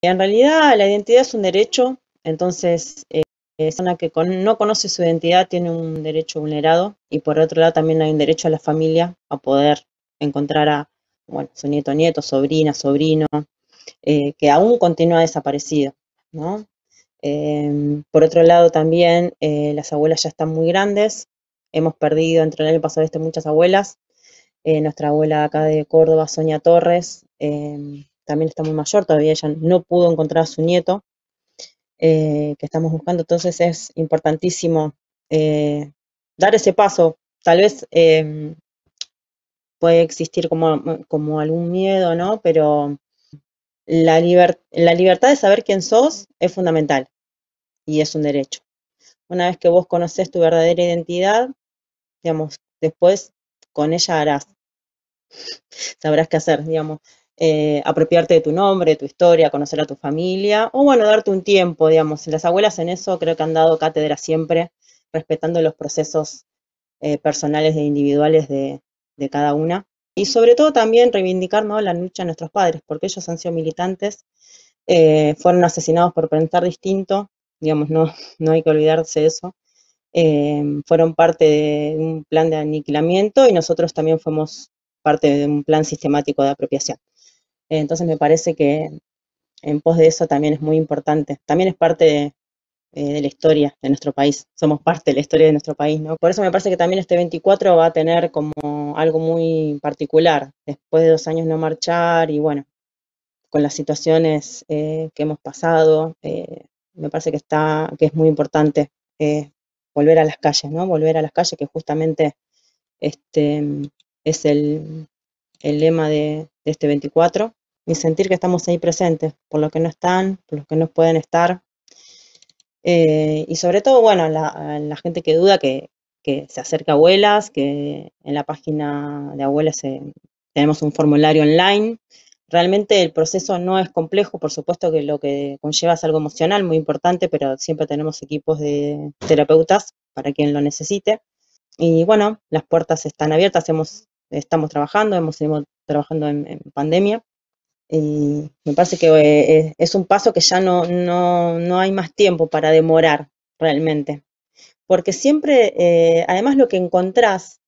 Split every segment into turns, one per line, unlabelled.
En realidad la identidad es un derecho, entonces eh, persona eh, que no conoce su identidad tiene un derecho vulnerado y por otro lado también hay un derecho a la familia a poder encontrar a su nieto, nieto, sobrina, sobrino, eh, que aún continúa desaparecido. ¿no? Em, por otro lado también eh, las abuelas ya están muy grandes, hemos perdido entre el año pasado este muchas abuelas, nuestra abuela acá de Córdoba, Sonia Torres, em, también está muy mayor, todavía ella no pudo encontrar a su nieto eh, que estamos buscando. Entonces es importantísimo eh, dar ese paso. Tal vez em, puede existir como, como algún miedo, ¿no? Pero la, la libertad de saber quién sos es fundamental y es un derecho. Una vez que vos conoces tu verdadera identidad, digamos, después con ella harás, sabrás qué hacer, digamos. Eh, apropiarte de tu nombre, tu historia, conocer a tu familia, o bueno, darte un tiempo, digamos. Las abuelas en eso creo que han dado cátedra siempre, respetando los procesos eh, personales e individuales de, cada una. Y sobre todo también reivindicar la lucha de nuestros padres, porque ellos han sido militantes, eh, fueron asesinados por pensar distinto, digamos, no, no hay que olvidarse de eso. fueron parte de un plan de aniquilamiento y nosotros también fuimos parte de un plan sistemático de apropiación. Entonces me parece que en pos de eso también es muy importante. También es parte eh, de, la historia de nuestro país. Somos parte de la historia de nuestro país, ¿no? Por eso me parece que también este 24 va a tener como algo muy particular. Después de dos años no marchar y bueno, con las situaciones eh, que hemos pasado, eh, me parece que está, que es muy importante volver a las calles, ¿no? Volver a las calles, que justamente este es el, lema de, de este 24 y sentir que estamos ahí presentes, por los que no están, por los que no pueden estar. Eh, y sobre todo, bueno, la, gente que duda que, se acerca a abuelas, que en la página de abuelas eh, tenemos un formulario online. Realmente el proceso no es complejo, por supuesto que lo que conlleva es algo emocional muy importante, pero siempre tenemos equipos de terapeutas para quien lo necesite. Y bueno, las puertas están abiertas, estamos trabajando, hemos trabajando en pandemia eh, me parece que eh, es un paso que ya no, no, hay más tiempo para demorar realmente. Porque siempre, eh, además lo que encontrás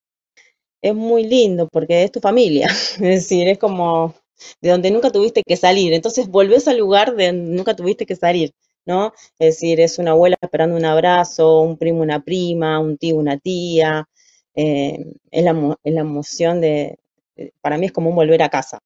es muy lindo porque es tu familia, es decir, es como de donde nunca tuviste que salir. Entonces volvés al lugar de donde nunca tuviste que salir, ¿no? Es decir, es una abuela esperando un abrazo, un primo, una prima, un tío, una tía. Eh, es, la, es la emoción de, para mí es como un volver a casa.